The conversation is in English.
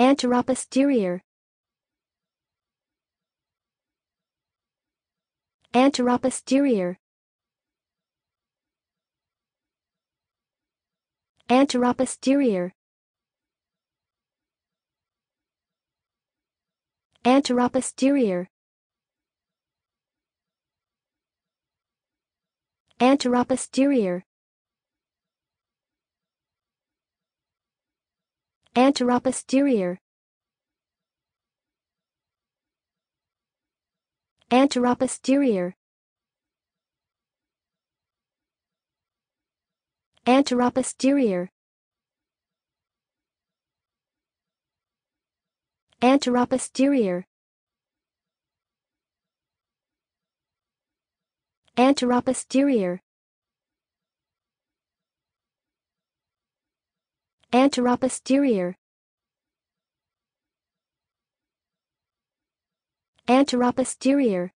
Anteropus dirier Anteropus dirier Anteropus dirier Anteropus dirier Anteropus dirier Anteropa strier Anteropa strier Anteropa strier Anteropa strier Anteropa strier Anteroposterior. Anteroposterior.